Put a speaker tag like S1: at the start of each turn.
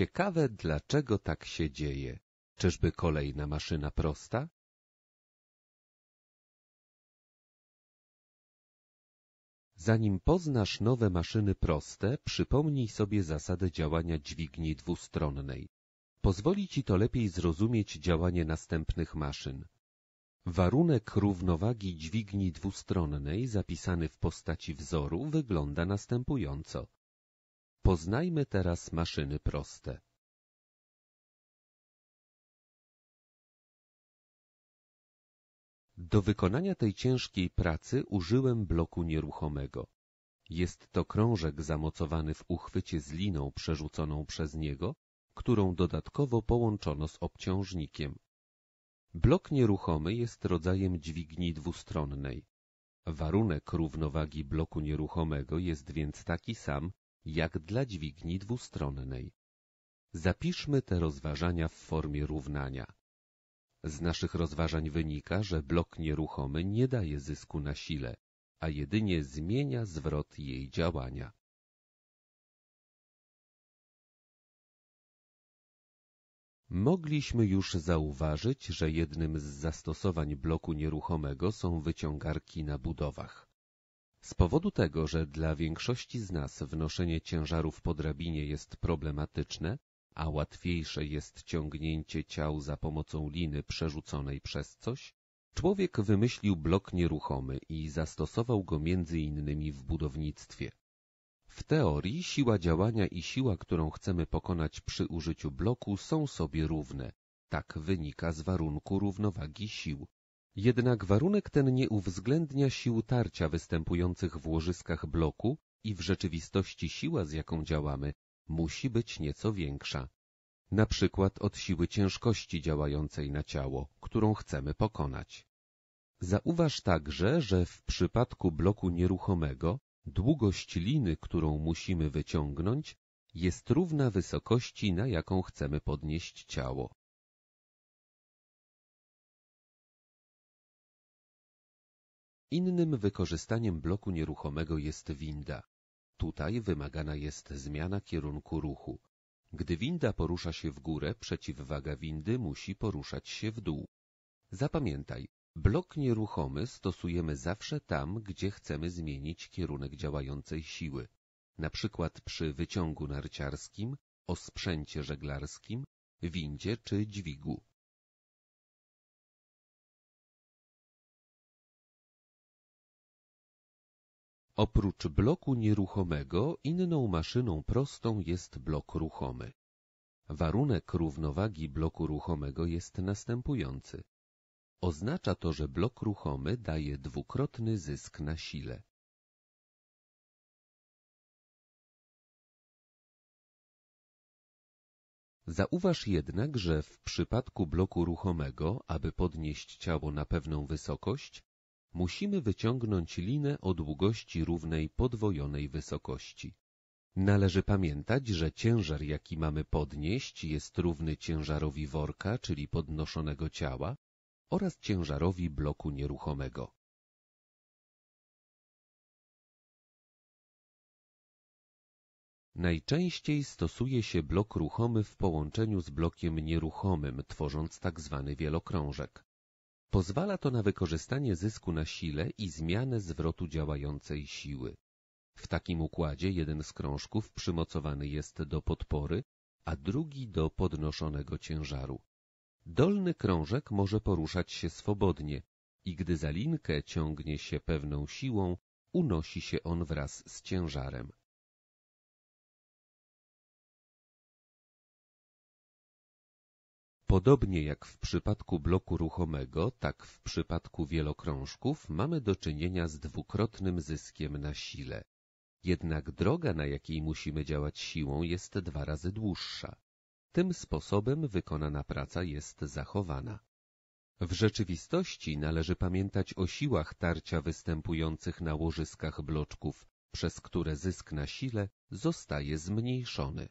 S1: Ciekawe, dlaczego tak się dzieje. Czyżby kolejna maszyna prosta? Zanim poznasz nowe maszyny proste,
S2: przypomnij sobie zasadę działania dźwigni dwustronnej. Pozwoli ci to lepiej zrozumieć działanie następnych maszyn. Warunek równowagi dźwigni dwustronnej zapisany w postaci wzoru wygląda następująco.
S1: Poznajmy teraz maszyny proste. Do wykonania tej ciężkiej
S2: pracy użyłem bloku nieruchomego. Jest to krążek zamocowany w uchwycie z liną przerzuconą przez niego, którą dodatkowo połączono z obciążnikiem. Blok nieruchomy jest rodzajem dźwigni dwustronnej. Warunek równowagi bloku nieruchomego jest więc taki sam, jak dla dźwigni dwustronnej. Zapiszmy te rozważania w formie równania. Z naszych rozważań wynika, że blok nieruchomy nie daje
S1: zysku na sile, a jedynie zmienia zwrot jej działania. Mogliśmy
S2: już zauważyć, że jednym z zastosowań bloku nieruchomego są wyciągarki na budowach. Z powodu tego, że dla większości z nas wnoszenie ciężarów po drabinie jest problematyczne, a łatwiejsze jest ciągnięcie ciał za pomocą liny przerzuconej przez coś, człowiek wymyślił blok nieruchomy i zastosował go między innymi w budownictwie. W teorii siła działania i siła, którą chcemy pokonać przy użyciu bloku są sobie równe. Tak wynika z warunku równowagi sił, jednak warunek ten nie uwzględnia sił tarcia występujących w łożyskach bloku i w rzeczywistości siła, z jaką działamy, musi być nieco większa. Na przykład od siły ciężkości działającej na ciało, którą chcemy pokonać. Zauważ także, że w przypadku bloku nieruchomego długość liny, którą musimy
S1: wyciągnąć, jest równa wysokości, na jaką chcemy podnieść ciało. Innym wykorzystaniem bloku nieruchomego jest winda. Tutaj wymagana
S2: jest zmiana kierunku ruchu. Gdy winda porusza się w górę, przeciwwaga windy musi poruszać się w dół. Zapamiętaj, blok nieruchomy stosujemy zawsze tam, gdzie chcemy zmienić kierunek działającej siły. Na przykład przy
S1: wyciągu narciarskim, osprzęcie żeglarskim, windzie czy dźwigu. Oprócz bloku nieruchomego inną
S2: maszyną prostą jest blok ruchomy. Warunek równowagi bloku ruchomego jest następujący. Oznacza to, że blok ruchomy daje
S1: dwukrotny zysk na sile. Zauważ jednak, że w
S2: przypadku bloku ruchomego, aby podnieść ciało na pewną wysokość, musimy wyciągnąć linę o długości równej podwojonej wysokości. Należy pamiętać, że ciężar, jaki mamy podnieść, jest równy ciężarowi worka,
S1: czyli podnoszonego ciała, oraz ciężarowi bloku nieruchomego. Najczęściej stosuje się blok ruchomy w połączeniu z blokiem nieruchomym,
S2: tworząc tzw. Tak wielokrążek. Pozwala to na wykorzystanie zysku na sile i zmianę zwrotu działającej siły. W takim układzie jeden z krążków przymocowany jest do podpory, a drugi do podnoszonego ciężaru. Dolny krążek może poruszać się swobodnie i gdy za linkę ciągnie
S1: się pewną siłą, unosi się on wraz z ciężarem. Podobnie jak w przypadku bloku ruchomego, tak w przypadku wielokrążków mamy do
S2: czynienia z dwukrotnym zyskiem na sile. Jednak droga, na jakiej musimy działać siłą, jest dwa razy dłuższa. Tym sposobem wykonana praca jest zachowana. W rzeczywistości należy pamiętać o siłach tarcia występujących na łożyskach bloczków, przez które zysk na sile zostaje zmniejszony.